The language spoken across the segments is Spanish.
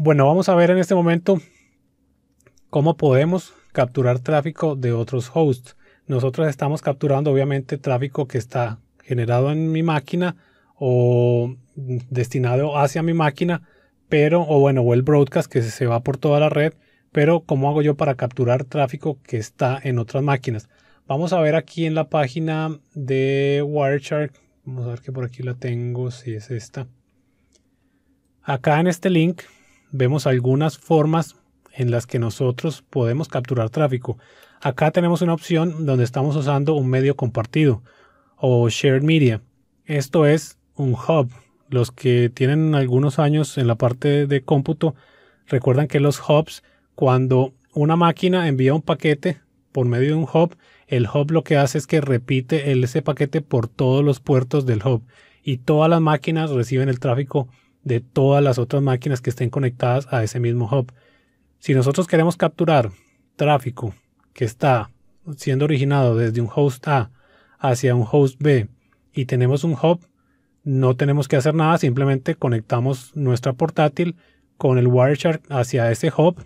Bueno, vamos a ver en este momento cómo podemos capturar tráfico de otros hosts. Nosotros estamos capturando obviamente tráfico que está generado en mi máquina o destinado hacia mi máquina, pero, o bueno, o el broadcast que se va por toda la red, pero ¿cómo hago yo para capturar tráfico que está en otras máquinas? Vamos a ver aquí en la página de Wireshark, vamos a ver que por aquí la tengo, si es esta. Acá en este link vemos algunas formas en las que nosotros podemos capturar tráfico. Acá tenemos una opción donde estamos usando un medio compartido o shared media. Esto es un hub. Los que tienen algunos años en la parte de cómputo recuerdan que los hubs, cuando una máquina envía un paquete por medio de un hub, el hub lo que hace es que repite ese paquete por todos los puertos del hub y todas las máquinas reciben el tráfico de todas las otras máquinas que estén conectadas a ese mismo hub. Si nosotros queremos capturar tráfico que está siendo originado desde un host A hacia un host B y tenemos un hub, no tenemos que hacer nada, simplemente conectamos nuestra portátil con el Wireshark hacia ese hub.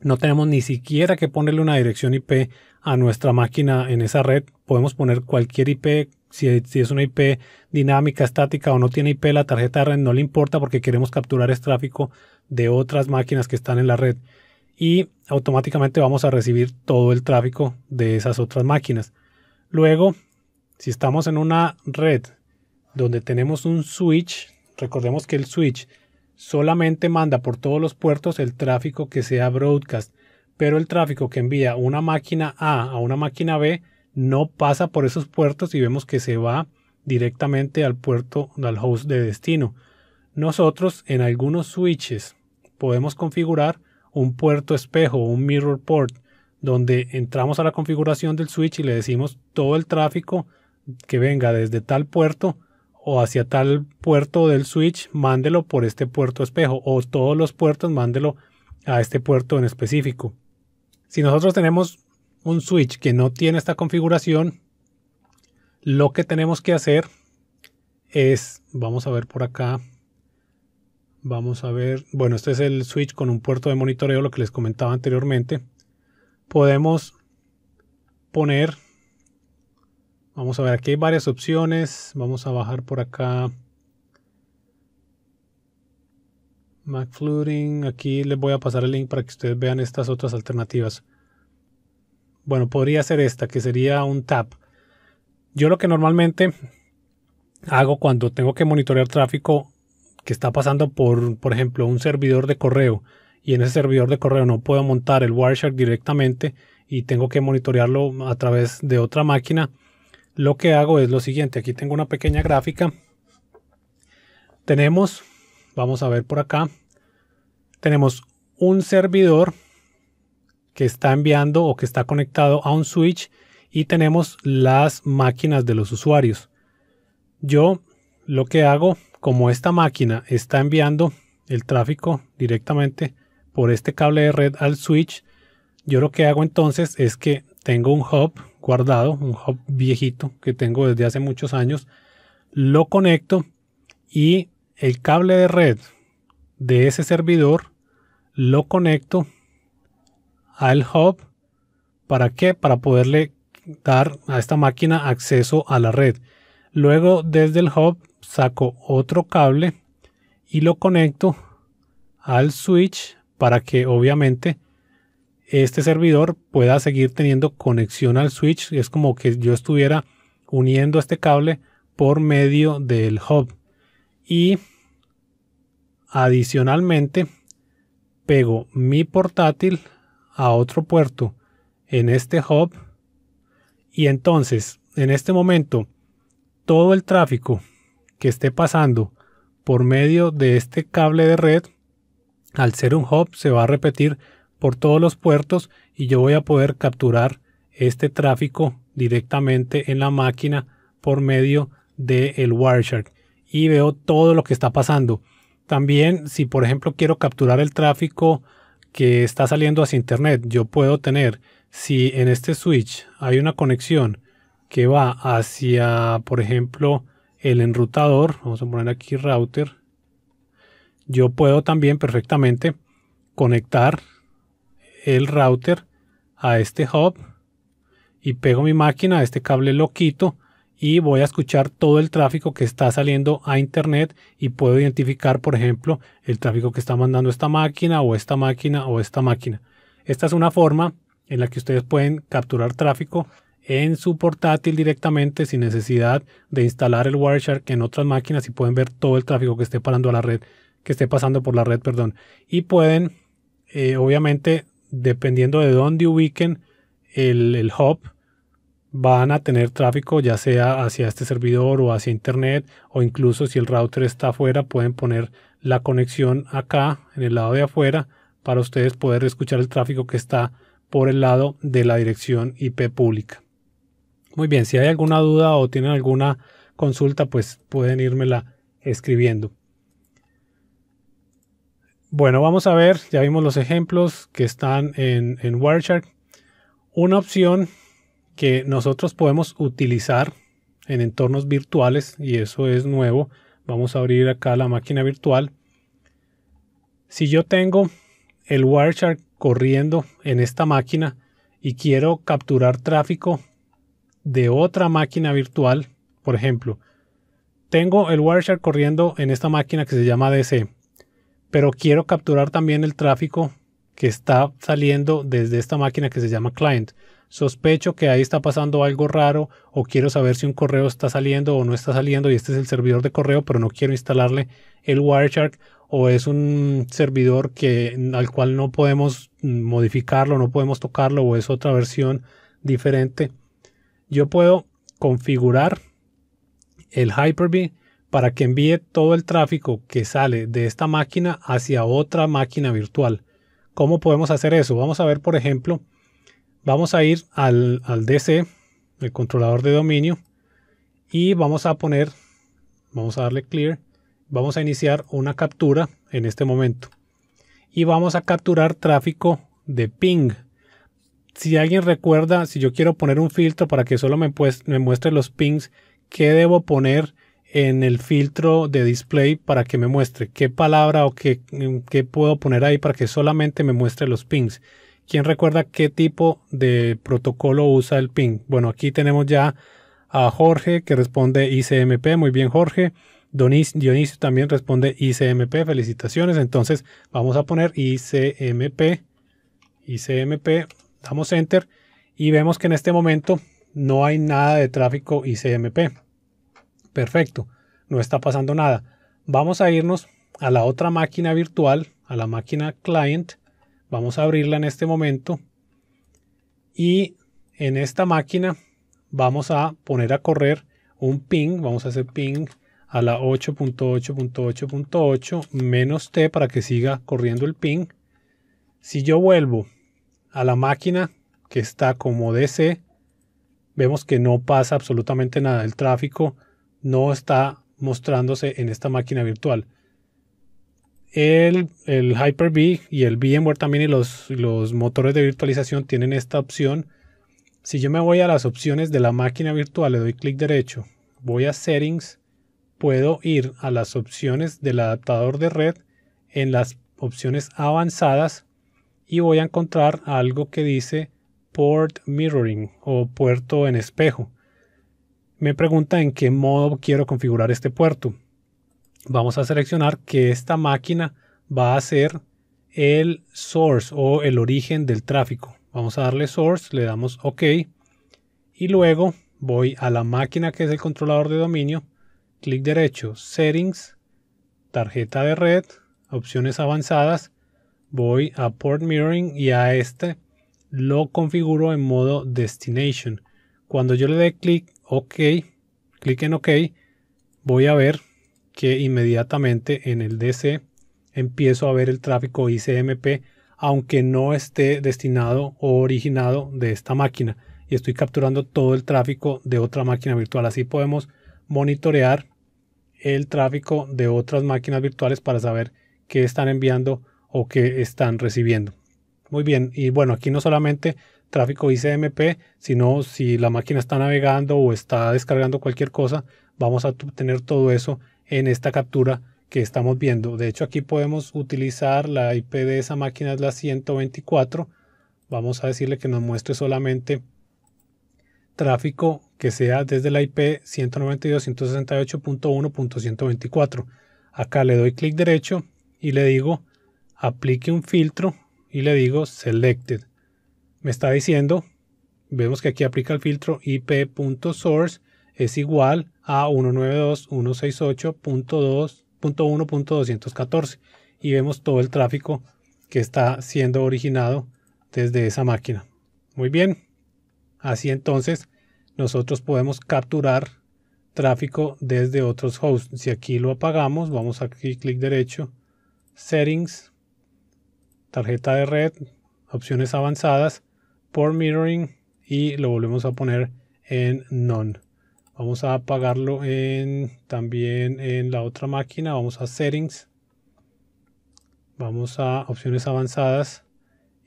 No tenemos ni siquiera que ponerle una dirección IP a nuestra máquina en esa red. Podemos poner cualquier IP si, es una IP dinámica, estática o no tiene IP, la tarjeta red no le importa porque queremos capturar el tráfico de otras máquinas que están en la red. Y automáticamente vamos a recibir todo el tráfico de esas otras máquinas. Luego, si estamos en una red donde tenemos un switch, recordemos que el switch solamente manda por todos los puertos el tráfico que sea broadcast, pero el tráfico que envía una máquina A a una máquina B no pasa por esos puertos y vemos que se va directamente al puerto, al host de destino. Nosotros en algunos switches podemos configurar un puerto espejo, un mirror port, donde entramos a la configuración del switch y le decimos todo el tráfico que venga desde tal puerto o hacia tal puerto del switch, mándelo por este puerto espejo o todos los puertos, mándelo a este puerto en específico. Si nosotros tenemos un switch que no tiene esta configuración, lo que tenemos que hacer es, vamos a ver por acá, vamos a ver, bueno, este es el switch con un puerto de monitoreo, lo que les comentaba anteriormente. Podemos poner, vamos a ver, aquí hay varias opciones, vamos a bajar por acá. Mac Flooding, aquí les voy a pasar el link para que ustedes vean estas otras alternativas. Bueno, podría ser esta, que sería un tap. Yo lo que normalmente hago cuando tengo que monitorear tráfico que está pasando por, por ejemplo, un servidor de correo y en ese servidor de correo no puedo montar el Wireshark directamente y tengo que monitorearlo a través de otra máquina, lo que hago es lo siguiente. Aquí tengo una pequeña gráfica. Tenemos, vamos a ver por acá, tenemos un servidor que está enviando o que está conectado a un switch y tenemos las máquinas de los usuarios. Yo lo que hago, como esta máquina está enviando el tráfico directamente por este cable de red al switch, yo lo que hago entonces es que tengo un hub guardado, un hub viejito que tengo desde hace muchos años, lo conecto y el cable de red de ese servidor lo conecto al hub. ¿Para que Para poderle dar a esta máquina acceso a la red. Luego desde el hub saco otro cable y lo conecto al switch para que obviamente este servidor pueda seguir teniendo conexión al switch. Es como que yo estuviera uniendo este cable por medio del hub. Y adicionalmente pego mi portátil a otro puerto en este hub y entonces en este momento todo el tráfico que esté pasando por medio de este cable de red al ser un hub se va a repetir por todos los puertos y yo voy a poder capturar este tráfico directamente en la máquina por medio del Wireshark y veo todo lo que está pasando. También si por ejemplo quiero capturar el tráfico que está saliendo hacia Internet, yo puedo tener, si en este switch hay una conexión que va hacia, por ejemplo, el enrutador, vamos a poner aquí router, yo puedo también perfectamente conectar el router a este hub y pego mi máquina, este cable lo quito y voy a escuchar todo el tráfico que está saliendo a internet y puedo identificar, por ejemplo, el tráfico que está mandando esta máquina o esta máquina o esta máquina. Esta es una forma en la que ustedes pueden capturar tráfico en su portátil directamente sin necesidad de instalar el Wireshark en otras máquinas y pueden ver todo el tráfico que esté parando a la red, que esté pasando por la red, perdón. Y pueden, eh, obviamente, dependiendo de dónde ubiquen el, el hub, van a tener tráfico ya sea hacia este servidor o hacia internet o incluso si el router está afuera pueden poner la conexión acá en el lado de afuera para ustedes poder escuchar el tráfico que está por el lado de la dirección IP pública. Muy bien, si hay alguna duda o tienen alguna consulta pues pueden írmela escribiendo. Bueno, vamos a ver, ya vimos los ejemplos que están en, en Wireshark. Una opción que nosotros podemos utilizar en entornos virtuales y eso es nuevo. Vamos a abrir acá la máquina virtual. Si yo tengo el Wireshark corriendo en esta máquina y quiero capturar tráfico de otra máquina virtual, por ejemplo, tengo el Wireshark corriendo en esta máquina que se llama DC, pero quiero capturar también el tráfico que está saliendo desde esta máquina que se llama client sospecho que ahí está pasando algo raro o quiero saber si un correo está saliendo o no está saliendo y este es el servidor de correo, pero no quiero instalarle el Wireshark o es un servidor que, al cual no podemos modificarlo, no podemos tocarlo o es otra versión diferente. Yo puedo configurar el Hyper-V para que envíe todo el tráfico que sale de esta máquina hacia otra máquina virtual. ¿Cómo podemos hacer eso? Vamos a ver, por ejemplo, Vamos a ir al, DC, el controlador de dominio, y vamos a poner, vamos a darle clear, vamos a iniciar una captura en este momento. Y vamos a capturar tráfico de ping. Si alguien recuerda, si yo quiero poner un filtro para que solo me, pues, muestre los pings, ¿qué debo poner en el filtro de display para que me muestre? ¿Qué palabra o qué puedo poner ahí para que solamente me muestre los pings? ¿Quién recuerda qué tipo de protocolo usa el ping? Bueno, aquí tenemos ya a Jorge que responde ICMP. Muy bien, Jorge. Dionisio también responde ICMP. Felicitaciones. Entonces vamos a poner ICMP. ICMP. Damos enter y vemos que en este momento no hay nada de tráfico ICMP. Perfecto. No está pasando nada. Vamos a irnos a la otra máquina virtual, a la máquina client Vamos a abrirla en este momento y en esta máquina vamos a poner a correr un ping, vamos a hacer ping a la 8.8.8.8 menos t para que siga corriendo el ping. Si yo vuelvo a la máquina que está como DC, vemos que no pasa absolutamente nada. El tráfico no está mostrándose en esta máquina virtual el, Hyper-V y el VMware también y los motores de virtualización tienen esta opción. Si yo me voy a las opciones de la máquina virtual, le doy clic derecho, voy a Settings, puedo ir a las opciones del adaptador de red, en las opciones avanzadas y voy a encontrar algo que dice Port Mirroring o puerto en espejo. Me pregunta en qué modo quiero configurar este puerto vamos a seleccionar que esta máquina va a ser el source o el origen del tráfico. Vamos a darle source, le damos OK y luego voy a la máquina que es el controlador de dominio, clic derecho, settings, tarjeta de red, opciones avanzadas, voy a port mirroring y a este lo configuro en modo destination. Cuando yo le dé clic OK, clic en OK, voy a ver que inmediatamente en el DC empiezo a ver el tráfico ICMP, aunque no esté destinado o originado de esta máquina. Y estoy capturando todo el tráfico de otra máquina virtual. Así podemos monitorear el tráfico de otras máquinas virtuales para saber qué están enviando o qué están recibiendo. Muy bien, y bueno, aquí no solamente tráfico ICMP, sino si la máquina está navegando o está descargando cualquier cosa, vamos a obtener todo eso en esta captura que estamos viendo. De hecho, aquí podemos utilizar la IP de esa máquina, es la 124. Vamos a decirle que nos muestre solamente tráfico que sea desde la IP 192.168.1.124. Acá le doy clic derecho y le digo aplique un filtro y le digo selected. Me está diciendo, vemos que aquí aplica el filtro IP.source es igual a 192.168.2.1.214 y vemos todo el tráfico que está siendo originado desde esa máquina. Muy bien, así entonces nosotros podemos capturar tráfico desde otros hosts. Si aquí lo apagamos, vamos aquí, clic derecho, settings, tarjeta de red, opciones avanzadas, Port mirroring y lo volvemos a poner en none. Vamos a apagarlo en, también en la otra máquina. Vamos a settings. Vamos a opciones avanzadas.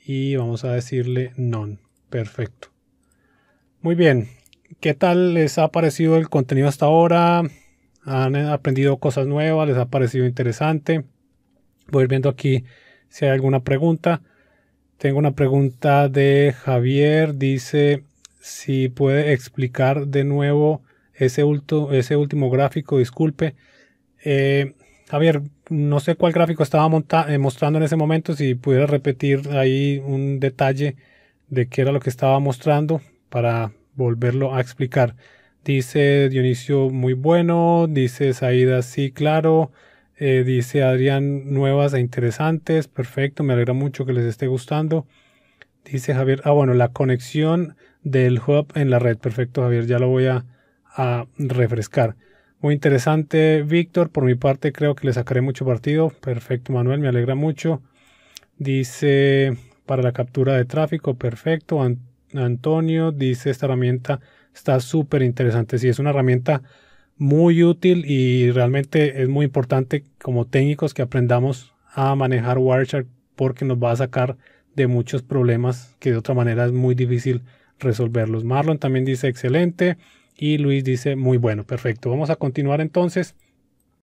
Y vamos a decirle none. Perfecto. Muy bien. ¿Qué tal les ha parecido el contenido hasta ahora? ¿Han aprendido cosas nuevas? ¿Les ha parecido interesante? Voy viendo aquí si hay alguna pregunta. Tengo una pregunta de Javier. Dice si puede explicar de nuevo ese, ese último gráfico, disculpe. Eh, Javier, no sé cuál gráfico estaba eh, mostrando en ese momento, si pudiera repetir ahí un detalle de qué era lo que estaba mostrando para volverlo a explicar. Dice Dionisio, muy bueno. Dice Saida, sí, claro. Eh, dice Adrián, nuevas e interesantes. Perfecto, me alegra mucho que les esté gustando. Dice Javier, ah, bueno, la conexión del hub en la red. Perfecto, Javier, ya lo voy a a refrescar. Muy interesante, Víctor. Por mi parte, creo que le sacaré mucho partido. Perfecto, Manuel, me alegra mucho. Dice para la captura de tráfico, perfecto. Antonio dice esta herramienta está súper interesante. Sí, es una herramienta muy útil y realmente es muy importante como técnicos que aprendamos a manejar Wireshark porque nos va a sacar de muchos problemas que de otra manera es muy difícil resolverlos. Marlon también dice excelente. Y Luis dice, muy bueno, perfecto. Vamos a continuar entonces.